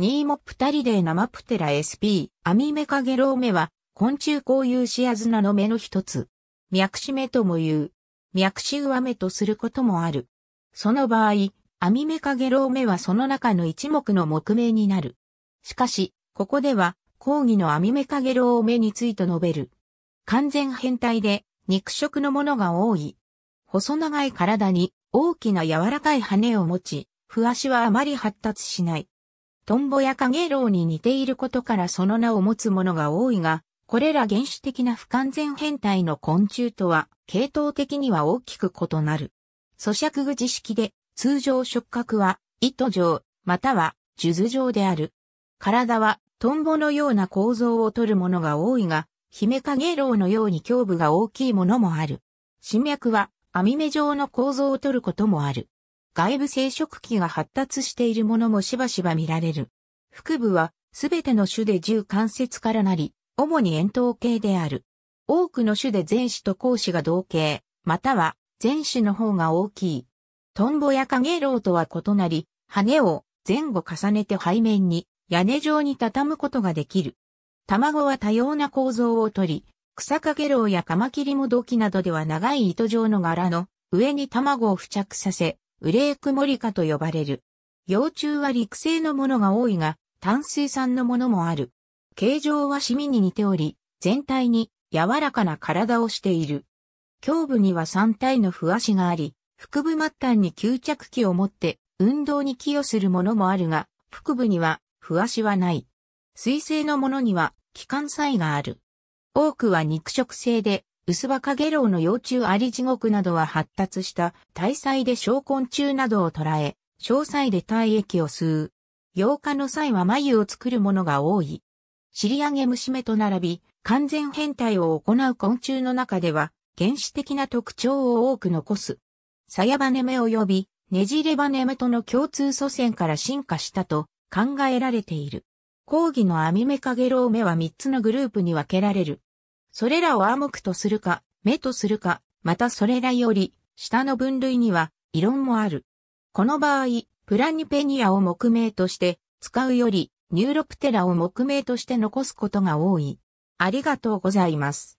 ニーモプタリデーナマプテラ SP、アミメカゲロウメは、昆虫交友シアズナの目の一つ。脈子目とも言う。脈子上目とすることもある。その場合、アミメカゲロウメはその中の一目の木目になる。しかし、ここでは、講義のアミメカゲロウメについて述べる。完全変態で、肉食のものが多い。細長い体に、大きな柔らかい羽を持ち、不足はあまり発達しない。トンボやカゲロウに似ていることからその名を持つものが多いが、これら原始的な不完全変態の昆虫とは、系統的には大きく異なる。咀嚼具知識で、通常触覚は、糸状、または、数珠状である。体は、トンボのような構造をとるものが多いが、ヒメカゲロウのように胸部が大きいものもある。心脈は、網目状の構造をとることもある。外部生殖器が発達しているものもしばしば見られる。腹部はすべての種で10関節からなり、主に円筒形である。多くの種で前肢と後肢が同型、または前肢の方が大きい。トンボやカゲロウとは異なり、羽を前後重ねて背面に屋根状に畳むことができる。卵は多様な構造をとり、草かげろうやカマキリも土器などでは長い糸状の柄の上に卵を付着させ、ウレークモリカと呼ばれる。幼虫は陸生のものが多いが、淡水産のものもある。形状はシミに似ており、全体に柔らかな体をしている。胸部には3体の不足があり、腹部末端に吸着器を持って運動に寄与するものもあるが、腹部には不足はない。水性のものには気管細がある。多くは肉食性で、薄葉かげろうの幼虫あり地獄などは発達した体細で小昆虫などを捕らえ、小細で体液を吸う。8日の際は眉を作るものが多い。尻上げ虫目と並び、完全変態を行う昆虫の中では、原始的な特徴を多く残す。鞘羽目及び、ねじれ羽目との共通祖先から進化したと考えられている。講義の網目かげろう目は3つのグループに分けられる。それらを暗黙とするか、目とするか、またそれらより、下の分類には、異論もある。この場合、プラニペニアを木名として、使うより、ニューロプテラを木名として残すことが多い。ありがとうございます。